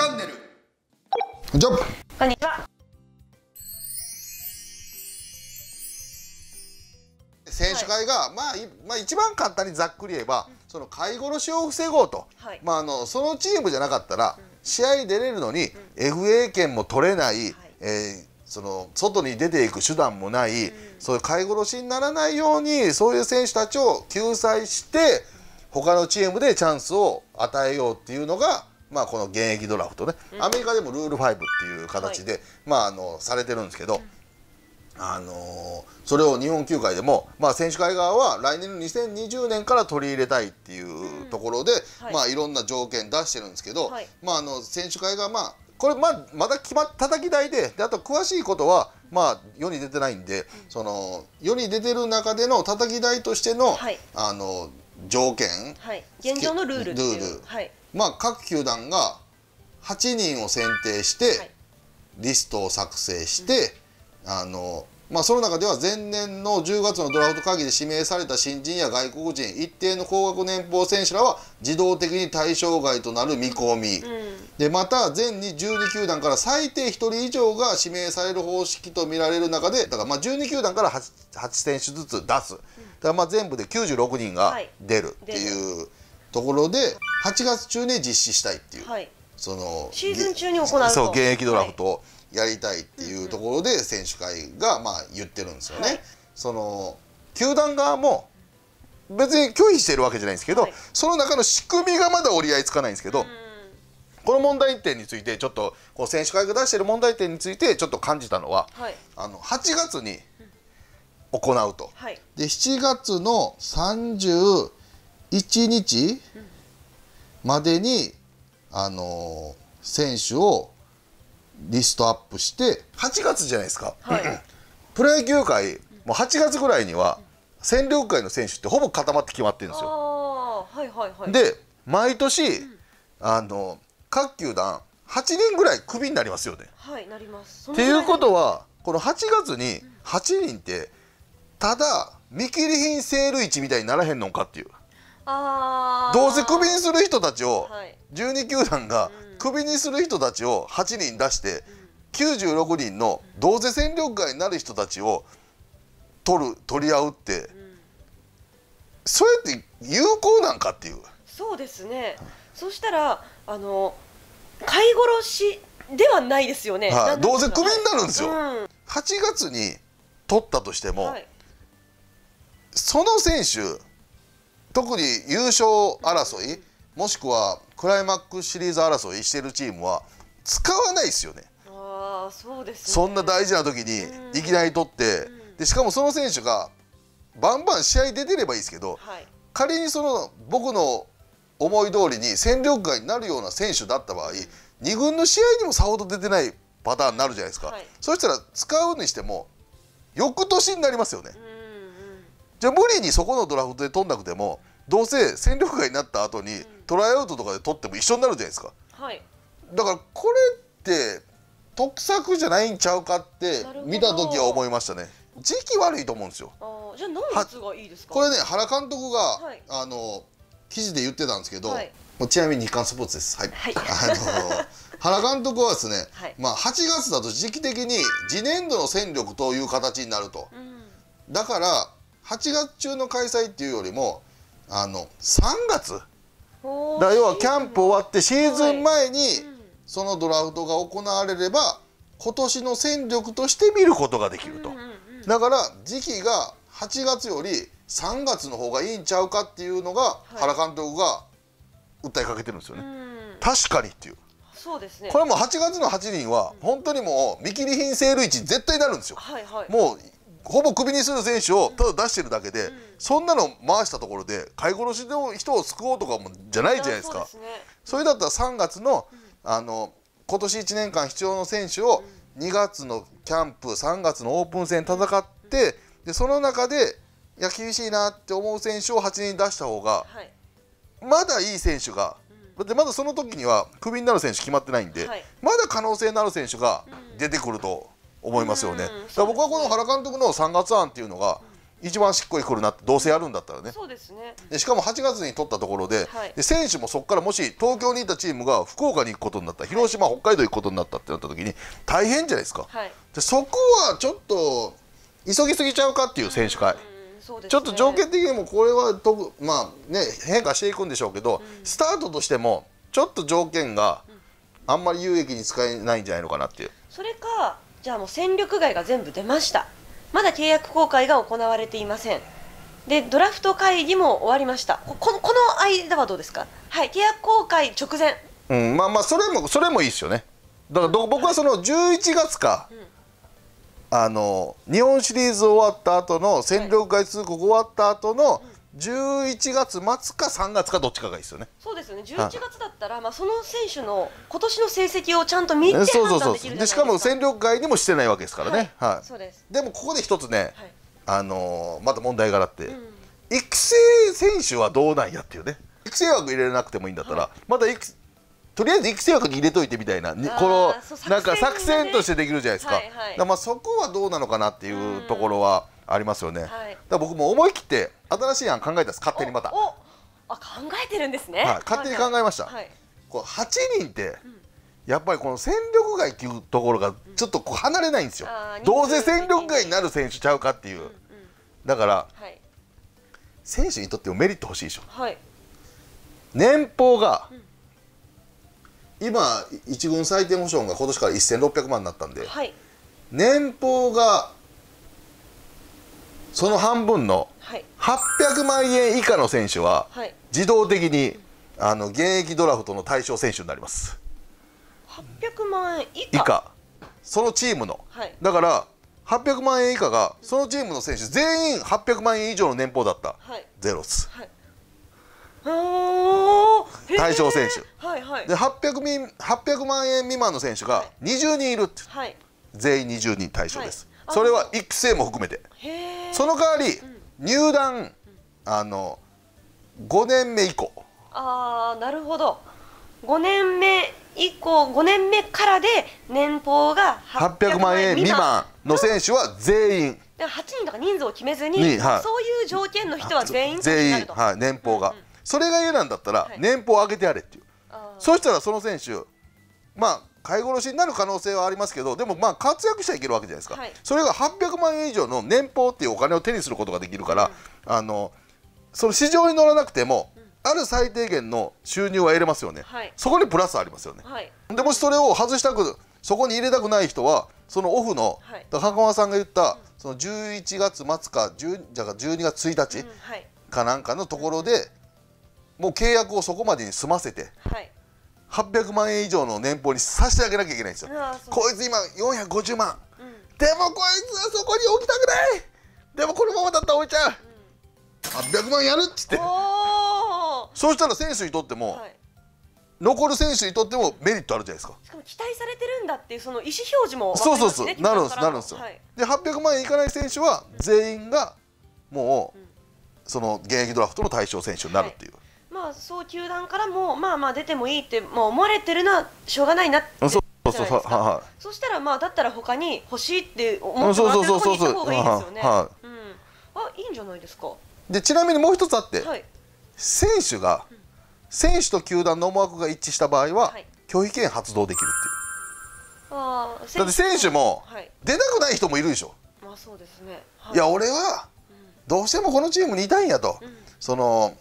チャンネルこんにちはこんにちは選手会が、はい、まあ、まあ一番簡単にざっくり言えば、うん、その買い殺しを防ごうと、はい、まあ、あのそのチームじゃなかったら、うん、試合出れるのに、うん、FA 権も取れない、はい、えー、その外に出ていく手段もない、うん、そういう買い殺しにならないようにそういう選手たちを救済して他のチームでチャンスを与えようっていうのがまあ、この現役ドラフトね、アメリカでもルール5っていう形で、はい、まあ、あのされてるんですけど、あのー、それを日本球界でも、まあ、選手会側は来年の2020年から取り入れたいっていうところで、うんはいまあ、いろんな条件出してるんですけど、はい、まあ、あの選手会が、まあ、これ、まあ、まだ決まったたき台でであと詳しいことは、まあ、世に出てないんで、うん、その世に出てる中でのたたき台としての、はい、あの条件、はい、現状のルールルール、はい、まあ、各球団が8人を選定して、リストを作成して、あのまあ、その中では前年の10月のドラフト会議で指名された新人や外国人一定の高額年俸選手らは自動的に対象外となる見込み、うん、でまた全に12球団から最低1人以上が指名される方式と見られる中でだからまあ12球団から 8, 8選手ずつ出すだからまあ全部で96人が出るっていう。はいところで8月中に実施したいっていう、はい、そのシーズン中に行うそう現役ドラフトをやりたいっていうところで選手会がまあ言ってるんですよね。はい、その球団側も別に拒否してるわけじゃないんですけど、はい、その中の仕組みがまだ折り合いつかないんですけど、この問題点についてちょっとこう選手会が出してる問題点についてちょっと感じたのは、はい、あの8月に行うと、はい、で7月の30 1日までに、あの選手をリストアップして8月じゃないですか、はい、プロ野球界もう8月ぐらいには戦力外の選手ってほぼ固まって決まってるんですよ。はいはいはい、で毎年、うん、あの各球団8人ぐらいクビになりますよね。はいなりますっていうことはこの8月に8人ってただ見切り品セール位置みたいにならへんのかっていう。どうせクビにする人たちを、はい、12球団がクビにする人たちを8人出して、うん、96人のどうせ戦力外になる人たちを取る取り合うって、うん、それって有効なんかっていう。そうですねそしたらあの買い殺しではないですよね、はどうせクビになるんですよ、うん、8月に取ったとしても、はい、その選手特に優勝争いもしくはクライマックスシリーズ争いしてるチームは使わないですよね。あそうです、ね、そんな大事な時にいきなり取って、でしかもその選手がバンバン試合出てればいいですけど、はい、仮にその僕の思い通りに戦力外になるような選手だった場合、うん、2軍の試合にもさほど出てないパターンになるじゃないですか、はい、そしたら使うにしても翌年になりますよね。うんじゃあ無理にそこのドラフトで取んなくてもどうせ戦力外になった後にトライアウトとかで取っても一緒になるじゃないですか、はい、だからこれって得策じゃないんちゃうかって見た時は思いましたね時期悪いと思うんですよあじゃあ何月がいいですかこれね原監督が、はい、あの記事で言ってたんですけど、はい、ちなみに日刊スポーツです。はい。はい、あの原監督はですね、はい、まあ8月だと時期的に次年度の戦力という形になると。うん、だから8月中の開催っていうよりもあの3月だ要はキャンプ終わってシーズン前にそのドラフトが行われれば今年の戦力として見ることができると、だから時期が8月より3月の方がいいんちゃうかっていうのが原監督が訴えかけてるんですよね、確かにっていうそうですね、これもう8月の8人は本当にもう見切り品セール位置絶対なるんですよ、もうほぼクビにする選手をただ出してるだけで、うん、そんなの回したところで買い殺しの人を救おうとかもじゃないじゃないですか。そすね、それだったら3月の,、あの今年1年間必要の選手を2月のキャンプ3月のオープン戦戦って、でその中でいや厳しいなって思う選手を8人出した方が、はい、まだいい選手が。だってまだその時にはクビになる選手決まってないんで、はい、まだ可能性のある選手が出てくると思いますよね。だから僕はこの原監督の3月案っていうのが一番しっこりくるなってどうせやるんだったらねそうですねでしかも8月に取ったところではい、で選手もそこからもし東京にいたチームが福岡に行くことになった広島、北海道行くことになったってなった時に大変じゃないですか、はい、でそこはちょっと急ぎすぎちゃうかっていう選手会。ね、ちょっと条件的にもこれはと、まあね、変化していくんでしょうけど、うん、スタートとしてもちょっと条件があんまり有益に使えないんじゃないのかなっていう。それかじゃあもう戦力外が全部出ましたまだ契約更改が行われていませんでドラフト会議も終わりましたここのこの間はどうですかはい契約更改直前うんまあまあそれもそれもいいですよねだから僕はその11月か、うんあの日本シリーズ終わった後の戦力外通告終わった後の11月末か3月かどっちかがいいですよね。そうですよね。11月だったら、まあその選手の今年の成績をちゃんと見てそうそうそできう。でしかも戦力外にもしてないわけですからね。はい。そうです。でもここで一つね、はいあのーまた問題があって、うん育成選手はどうなんやっていうね。育成枠入れなくてもいいんだったら、まだ育とりあえず育成枠に入れといてみたいなにこの作戦なんか作戦としてできるじゃないですか,、はいはいまあそこはどうなのかなっていうところは、ありますよね、はい、だ僕も思い切って新しい案考えたんです勝手にまたあ考えてるんですね、はい、勝手に考えました、はい、こう8人って、やっぱりこの戦力外っていうところがちょっとこう離れないんですよ、うん、どうせ戦力外になる選手ちゃうかっていう、うんうん、だから、はい、選手にとってもメリット欲しいでしょ、はい、年俸が、うん、今一軍最低保証が今年から1600万になったんで、はい、年俸がその半分の800万円以下の選手は自動的にあの現役ドラフトの対象選手になります800万円以下そのチームの、はい、だから800万円以下がそのチームの選手全員800万円以上の年俸だった、はい、ゼロス、はい対象選手、はいはい、で 800, 800万円未満の選手が20人いるって、はい、全員20人対象です、それは育成も含めてその代わり入団、あの5年目以降ああなるほど5年目以降5年目からで年俸が800万円未満の選手は全員、8人とか人数を決めずに、はい、そういう条件の人は全員全員、はい、年俸が、うんうん、それが嫌なんだったら、年俸を上げてやれっていう、そしたらその選手まあ買い殺しになる可能性はありますけどでもまあ活躍しちゃいけるわけじゃないですか、はい、それが800万円以上の年俸っていうお金を手にすることができるから、うん、あのその市場に乗らなくても、うん、ある最低限の収入は得れますよね、はい、そこにプラスありますよね、はい、でもしそれを外したくそこに入れたくない人はそのオフの、はい、袴さんが言った、うん、その11月末かじゃあ12月1日かなんかのところで、もう契約をそこまでに済ませて。はい800万円以上の年俸に差し上げなきゃいけないんですよこいつ今450万、うん、でもこいつはそこに置きたくないでもこのままだったら置いちゃう、うん、800万やるっつってそうしたら選手にとっても、はい、残る選手にとってもメリットあるじゃないですかしかも期待されてるんだっていうその意思表示も、ね、そうそうそうなるんですなるんですよ、はい、で800万円いかない選手は全員がもう、うん、その現役ドラフトの対象選手になるっていう、はいまあそう球団からもまあまあ出てもいいってもう思われてるのはしょうがないなって。そうそうそうそうはい。そしたらまあだったら他に欲しいって思ってもらってる方にう。っがいいですよね。はい。うん。あいいんじゃないですか。でちなみにもう一つあって、はい、選手が、選手と球団の思惑が一致した場合は、はい、拒否権発動できるっていう。ああ。だって選手も、はい、出たくない人もいるでしょ。まあそうですね。はい、いや俺は、うん、どうしてもこのチームにいたいんやと、うん、その。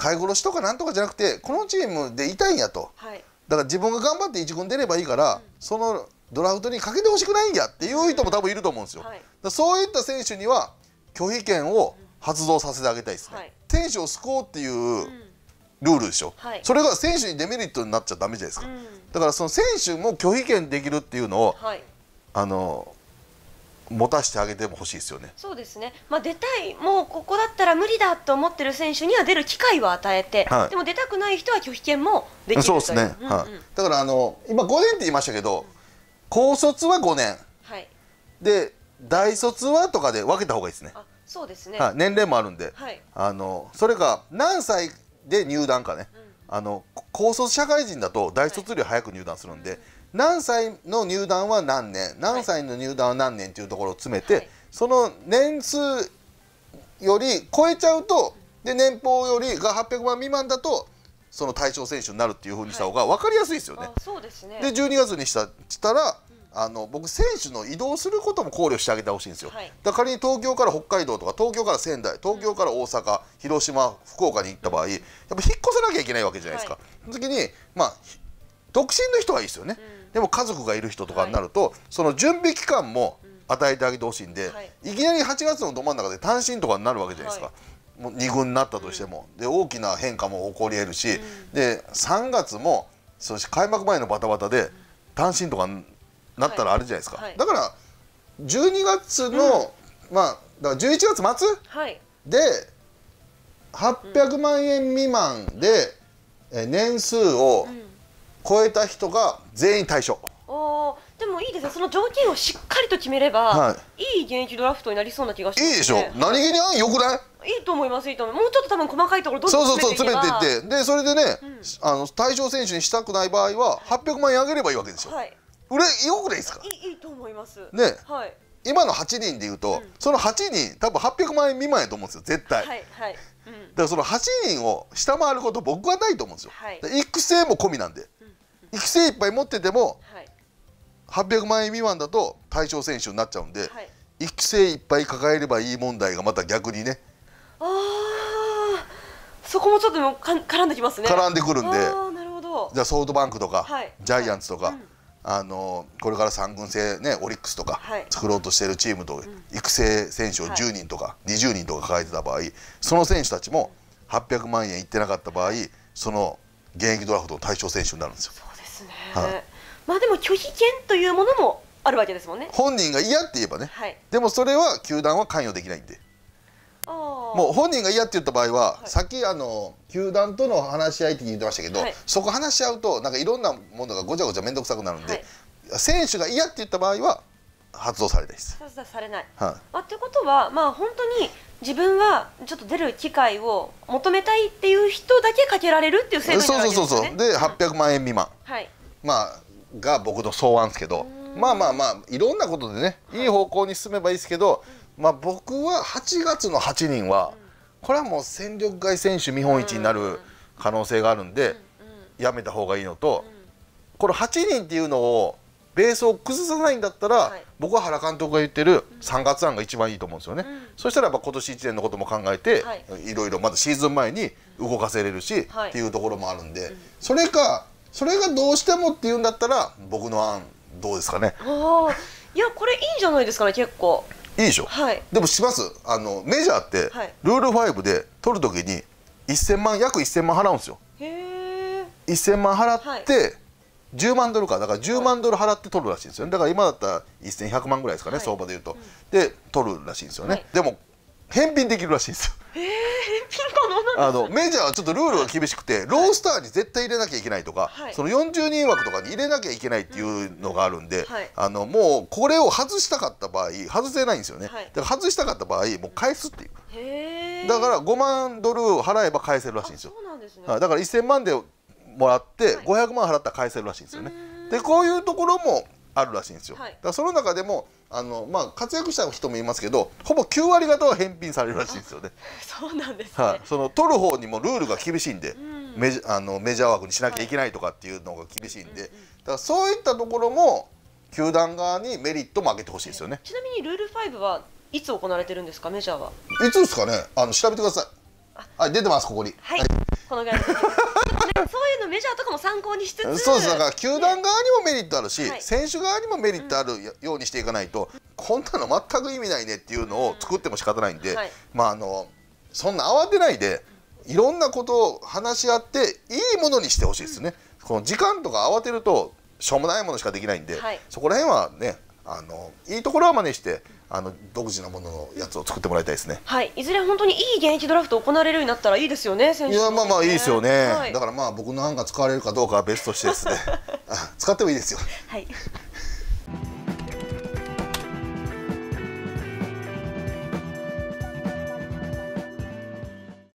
飼い殺しとかなんとかじゃなくてこのチームでいたいんやと、はい、だから自分が頑張って1軍出ればいいから、うん、そのドラフトにかけてほしくないんやっていう人も多分いると思うんですよ、はい、そういった選手には拒否権を発動させてあげたいですね、はい、選手を救おうっていうルールでしょ、うんはい、それが選手にデメリットになっちゃダメじゃないですか、うん、だからその選手も拒否権できるっていうのを、あの持たせてあげても欲しいですよね。そうですね。まあ出たいもうここだったら無理だと思ってる選手には出る機会は与えて、はい、でも出たくない人は拒否権もできるそうですね。うんうん、はい。だからあの今5年って言いましたけど、高卒は5年。はい。で大卒はとかで分けた方がいいですね。あ、そうですね。はい。年齢もあるんで。はい。あのそれが何歳で入団かね。うん、あの高卒社会人だと大卒より早く入団するんで。はいうん何歳の入団は何年何歳の入団は何年っていうところを詰めて、はい、その年数より超えちゃうとで年俸よりが800万未満だとその対象選手になるっていうふうにした方が分かりやすいですよね。はい、そうですねで12月にしたしたらあの僕選手の移動することも考慮してあげてほしいんですよ、はい、だ仮に東京から北海道とか東京から仙台東京から大阪広島福岡に行った場合やっぱ引っ越さなきゃいけないわけじゃないですか、はい、その時にまあ独身の人はいいですよね、うんでも家族がいる人とかになると、はい、その準備期間も与えてあげてほしいんで、はい、いきなり8月のど真ん中で単身とかになるわけじゃないですか。もう2軍になったとしても、で大きな変化も起こり得るし、で3月もそして開幕前のバタバタで単身とかになったらあるじゃないですか、だから12月の、まあだから11月末、はい、で800万円未満で、うん、年数を超えた人が全員対象おでもいいですねその条件をしっかりと決めれば、はい、いい現役ドラフトになりそうな気がします、ね、いいでしょ何気にあんよくないいいと思いますいいと思いますもうちょっと多分細かいところどんどん詰めていそうそうそう詰めていってでそれでね、うん、あの対象選手にしたくない場合は800万円あげればいいわけですよ、はい、うれよくないですかいいいと思いますね、はい、今の8人でいうと、うん、その8人多分800万円未満やと思うんですよ絶対、はいはいうん、だからその8人を下回ること僕はないと思うんですよ、はい、育成も込みなんで育成いっぱい持ってても、はい、800万円未満だと対象選手になっちゃうんで、はい、育成いっぱい抱えればいい問題がまた逆にねあそこもちょっとか絡んできますね絡んでくるんでなるほどじゃあソフトバンクとか、はい、ジャイアンツとか、あのこれから3軍制、ね、オリックスとか作ろうとしてるチームと、育成選手を10人とか20人とか抱えてた場合その選手たちも800万円いってなかった場合その現役ドラフトの対象選手になるんですよ。ですね、はい、まあでも拒否権というものもあるわけですもんね本人が嫌って言えばね、はい、でもそれは球団は関与できないんでもう本人が嫌って言った場合は、はい、さっきあの球団との話し合いって言ってましたけど、はい、そこ話し合うとなんかいろんなものがごちゃごちゃ面倒くさくなるんで、はい、選手が嫌って言った場合は発動されないです。発されない。はい、あということはまあ本当に自分はちょっと出る機会を求めたいっていう人だけかけられるっていう制度なですね。そうそうそうそう。で800万円未満。うんはい、まあが僕の草案ですけどまあまあまあいろんなことでねいい方向に進めばいいですけど、まあ、僕は8月の8人は、これはもう戦力外選手見本市になる可能性があるんで、やめた方がいいのと、この8人っていうのをベースを崩さないんだったら、はい、僕は原監督が言ってる3月案が一番いいと思うんですよね、うん、そしたらやっぱ今年1年のことも考えて、はい、いろいろまだシーズン前に動かせれるし、はい、っていうところもあるんで、うん、それかそれがどうしてもっていうんだったら僕の案どうですかねあいやこれいいんじゃないですかね結構いいでしょ、はい、でもしますあのメジャーって、ルール5で取るときに1000万約1000万払うんですよへ1000万払って、10万ドルかだから10万ドル払って取るらしいんですよ、ね、だから今だったら1100万ぐらいですかね、はい、相場でいうと、うん、で取るらしいんですよね、でも返品できるらしいんですよえー、ピンポンどあのメジャーはちょっとルールが厳しくてロースターに絶対入れなきゃいけないとか、はい、その40人枠とかに入れなきゃいけないっていうのがあるんで、はい、あのもうこれを外したかった場合外せないんですよね、はい、だから外したかった場合もう返すっていう、だから5万ドル払えば返せるらしいんですよそですね、だから1000万でもらって500万払ったら返せるらしいんですよね、でこういうところもあるらしいんですよ、はい、だからその中でもあの、まあ、活躍した人もいますけどほぼ9割方は返品されるらしいんですよね そうなんです、ね、はい、その取る方にもルールが厳しいんで、うん、メジあのメジャー枠にしなきゃいけないとかっていうのが厳しいんで、はい、だからそういったところも球団側にメリットも上げてほしいですよね、ちなみにルール5はいつ行われてるんですかメジャーはいつですかねあの調べてくださいあ出てますここにはい、はい、このぐらい そういうのメジャーとかも参考にしつつそうですだから球団側にもメリットあるし、ね選手側にもメリットあるようにしていかないと、うん、こんなの全く意味ないねっていうのを作っても仕方ないんで、うんはい、まああのそんな慌てないでいろんなことを話し合っていいものにしてほしいですね、うん、この時間とか慌てるとしょうもないものしかできないんで、はい、そこら辺はねあのいいところは真似して。あの独自のもののやつを作ってもらいたいですね。はい、いずれ本当にいい現役ドラフト行われるようになったらいいですよね。ねいやまあまあいいですよね。はい、だからまあ僕の案が使われるかどうかは別としてですね。使ってもいいですよ。はい。